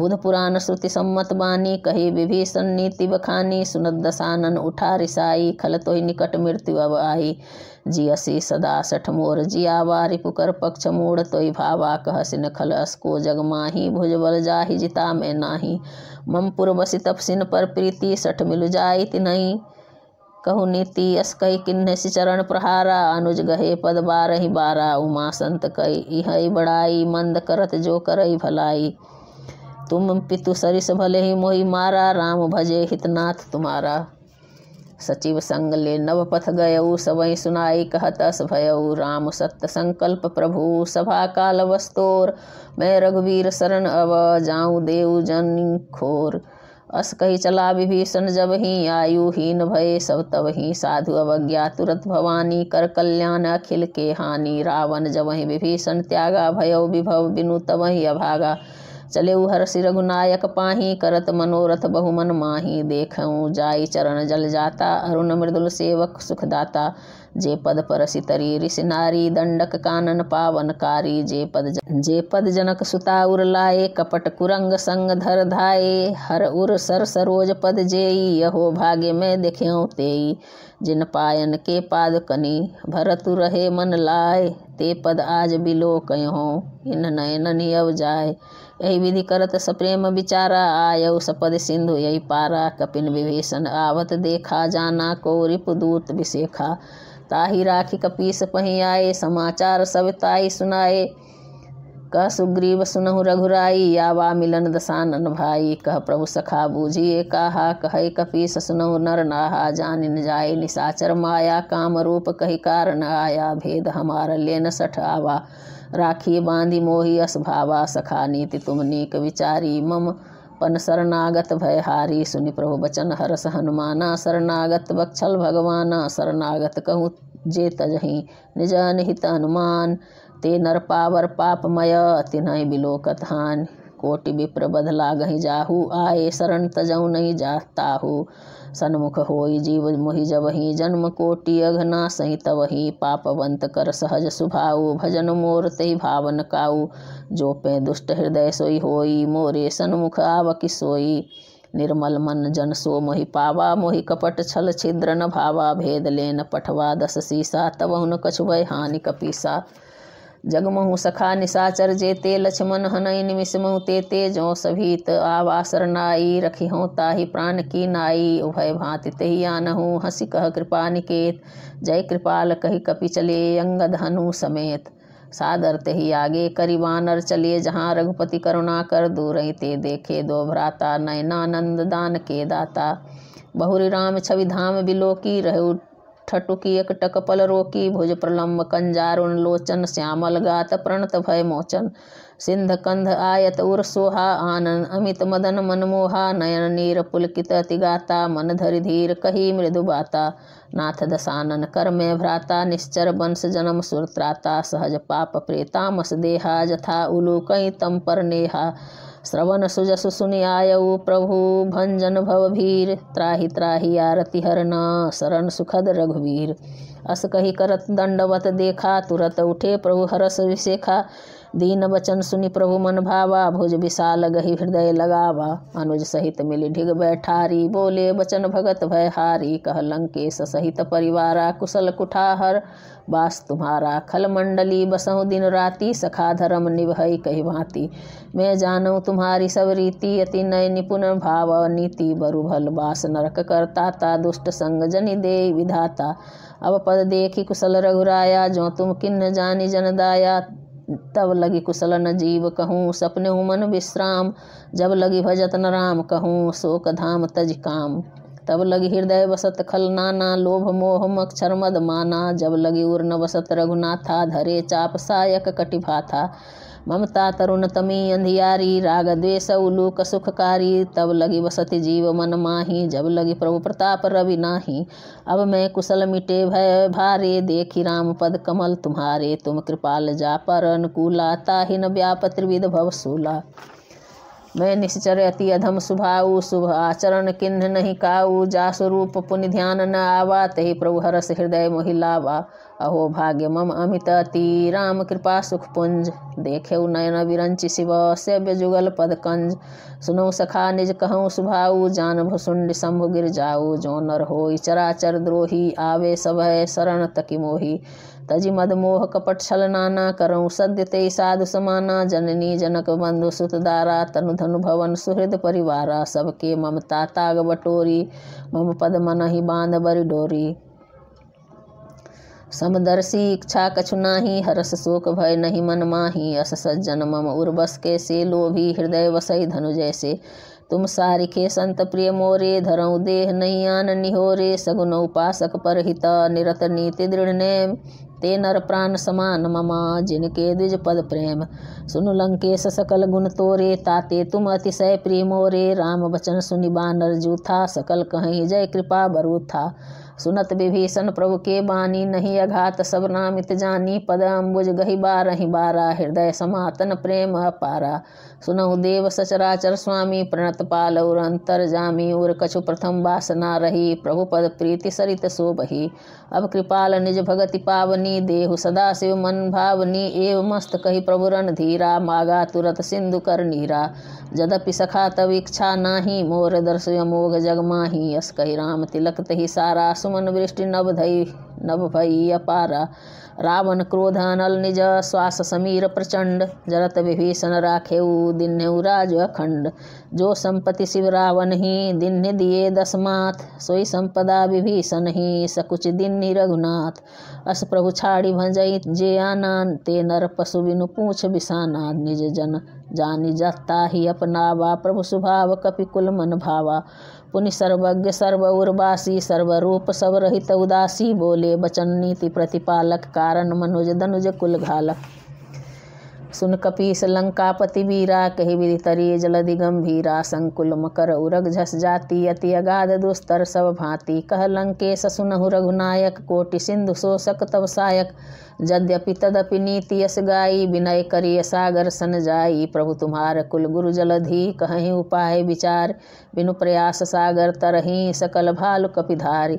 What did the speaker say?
बुध पुराण श्रुति सम्मत बानी कही विभीषण नीति बखानी सुनद दसानन उठा रिसाई खल तो निकट मृत्यु अब आई असी सदा सठ मोर वारी पुकर पक्ष मूड़ तोय भावा सिन खल असको जग माही भुजबल जाहि जिता में नाही मम तप तपसिन पर प्रीति सठ मिल जाई तिनई कहु नीति अस कही किन्ह चरण प्रहारा अनुज गहे पद बारही बारा उमा संत कई इह बड़ाई मंद करत जो करई भलाई तुम पितु सरिस भले ही मोहि मारा राम भजे हितनाथ तुम्हारा सचिव संग ले नव पथ गयऊ सबई सुनाई कहत अस भयऊ राम सत्य संकल्प प्रभु सभा काल वस्तोर मैं रघुवीर शरण अव जाऊँ देव जन खोर अस कही चला विभीषण जब ही आयु हीन भय सब तब ही साधु अवज्ञा तुरत भवानी कर कल्याण अखिल के हानि रावण जब ही विभीषण त्यागा भयो विभव बिनु तब ही अभागा चले हर सिर गुनायक पाही करत मनोरथ बहुमन माही देखऊ जाई चरण जल जाता अरुण मृदुल सेवक सुखदाता जे पद पर सितरी ऋषि नारी दंडक कानन पावन कारी जे पद जन जे पद जनक सुता उर लाए कपट कुरंग संग धर धाये हर उर सर सरोज पद जेई यहो भागे में देख्यऊँ तेई जिन पायन के पाद कनी भरतु रहे मन लाए ते पद आज बिलो कहो इन नयन नियव जाय यही विधि करत स प्रेम विचारा आयउ सपद सिंधु यही पारा कपिन विभीषण आवत देखा जाना को रिपदूत विशेखा ताही राखी कपीस पही आए समाचार सविताई सुनाए कह सुग्रीव सुनहु रघुराई आवा मिलन दसानन भाई कह प्रभु सखा बूझिए कहा कह कपीस सुनहु नर नाहा न जाय निशाचर माया काम रूप कही कारण आया भेद हमार लेन सठ आवा राखी बांधि मोहि भावा सखा नीति तुम नीक विचारी मम पन शरणागत भयहारी सुनि प्रभु बचन हरस हनुमाना शरणागत बक्षल भगवाना शरणागत कहूँ जे तजही निज निहित हनुमान ते नर पावर पापमय तिन्ह बिलोकत हानि कोटि विप्र बदला गही जाहू आए शरण तजौ नहीं जाताहू सन्मुख होई जीव मोहि जबही जन्म कोटि अघना सही तवही पापवंत कर सहज सुभाऊ भजन मोर ते भावन काऊ जो पे दुष्ट हृदय सोई होई मोरे सन्मुख कि सोई निर्मल मन जन सो मोहि पावा मोहि कपट छल छिद्र न भावा भेद लेन पठवा दस सीसा तब उन कछुभ हानि कपीसा जगमहु सखा निशाचर जेते लक्ष्मण हनई निमिषमहु ते ते जो सभीत आवासर नाई रखी हों ताहि प्राण की नाई उभय भांति तेहि आनहु हसि कह कृपा निकेत जय कृपाल कही कपि चले अंगद हनु समेत सादर ते ही आगे वानर चलिए जहाँ रघुपति करुणा कर दूर ते देखे दो भ्राता नयनानंद दान के दाता बहुरी राम छवि धाम बिलोकी रहु ठटुकीयक टकपल रोकी भुज प्रलम्ब कंजारुण लोचन श्यामल गात प्रणत भय मोचन सिंध कंध आयत उर सोहा आनन अमित मदन मनमोहा नयन नीर पुलकित गाता मन धरि धीर कही मृदु बाता नाथ दसानन कर में भ्राता निश्चर वंश जन्म सुरत्राता सहज पाप प्रेतामस देहा जथा उलू कई तम पर नेहा श्रवण सुजस सुनियायऊ प्रभु भंजन भवभीर त्राहि त्राहि आरति हरना शरण सुखद रघुवीर अस कही करत दंडवत देखा तुरत उठे प्रभु हरस विशेखा दीन वचन सुनि प्रभु मन भावा भुज विशाल गही हृदय लगावा अनुज सहित मिली ढिग बैठारी बोले वचन भगत भय हारी कह लंकेश सहित परिवारा कुशल कुठाहर बास तुम्हारा खल मंडली बसहु दिन राति सखा धर्म निभय कही भांति मैं जानू तुम्हारी सब रीति अति नय निपुण भाव नीति बरुभल बास नरक ता दुष्ट संग जनि दे विधाता अब पद देखि कुशल रघुराया जो तुम किन्न जानी जनदाया तब लगी कुशल न जीव कहूँ सपने उमन विश्राम जब लगी भजत न राम कहूँ शोक धाम तज काम तब लगी हृदय बसत खल नाना लोभ मोह मक्षर मद माना जब लगी उर्न बसत रघुनाथा धरे चाप सायक था ममता तरुण तमी अंधियारी राग द्वेष लोक सुखकारी तब लगी वसति जीव मन माही जब लगी प्रभु प्रताप रवि नाही अब मैं कुशल मिटे भय भारे देखी राम पद कमल तुम्हारे तुम कृपाल जा पर अनुकूला न व्याप त्रिविध भवसूला मैं निश्चर अति अधम सुभाऊ शुभ आचरण किन्ह नहीं काऊ जा स्वरूप पुण्य ध्यान न आवा तहि प्रभु हरस हृदय मोहिलावा अहो भाग्य मम अमित अति राम कृपा सुख पुंज देखेऊ नयन विरंचि शिव सेव्य जुगल पद कंज सुनऊ सखा निज कहूँ सुभाऊ जान भुसुंड शंभु गिर जाऊ जो नर होई चराचर द्रोही आवे सभय शरण तकि मोही तजि मद मोह कपट छल नाना करऊँ सद्य ते साधु समाना जननी जनक बंधु सुत दारा तनु धनु भवन सुहृद परिवारा सबके मम ताग बटोरी मम पद मन ही बांध बर डोरी समदर्शी इच्छा कछु नाही हरस शोक भय नहीं मन माही अस सज्जन मम उर्वस के से लोभी हृदय वसई धनु जैसे तुम सारिखे संत प्रिय मोरे धरऊ देह आन निहोरे सगुन उपासक परहित निरत नीति दृढ़ ते नर प्राण समान ममा जिनके द्विज पद प्रेम सुन लंकेश सकल गुण तोरे ताते तुम अतिशय प्रेमो रे राम वचन सुनि बानर जूथा सकल कहीं जय कृपा बरूथा था सुनत विभीषण प्रभु के बानी नहीं अघात सब नामित जानी पद अम्बुज गही ही बारा हृदय समातन प्रेम अपारा सुनऊ देव सचराचर स्वामी प्रणत पाल उर अंतर जामी उर कछु प्रथम वासना रही प्रभु पद प्रीति सरित सोबही अब कृपाल निज भगति पावनी देहु सदा शिव मन भावनी एव मस्त कही प्रभु रन धीरा मागा तुरत सिंधु कर नीरा जदपि सखा तब इच्छा नाही मोर दर्शय मोघ माही यस कही राम तिलक तही सारा सुमन वृष्टि नव धई नव भई अपारा रावण क्रोध अनल निज श्वास समीर प्रचंड जरत विभीषण राखेऊ दिन्हेऊ राज अखंड जो संपति शिव रावण ही दिन्ह दिए दसमाथ सोई संपदा विभीषण ही सकुच दिन्नी रघुनाथ अस प्रभु छाड़ी भंजई जे आना ते नर पशु बिनु पूछ बिसाना निज जन जानी जाता ही अपनावा प्रभु स्वभाव कपि कुल मन भावा पुनि सर्वज्ञ सर्वउर्वासी सर्वरूप सब उदासी बोले वचन नीति प्रतिपालक कारण मनुज दनुज कुल घालक सुन कपीस पति वीरा कही विधि तरी जलधि गंभीरा संकुल मकर उरग झस जाती अति अगाध दुस्तर सब भांति कह लंकेश सुनहु रघुनायक कोटि सिंधु शोषक तब सायक यद्यपि तदपि नीति यस गायी विनय करिय सागर सन जाई प्रभु तुम्हार कुल गुरु जलधि कहि उपाय विचार बिनु प्रयास सागर तरही सकल भालु कपिधारी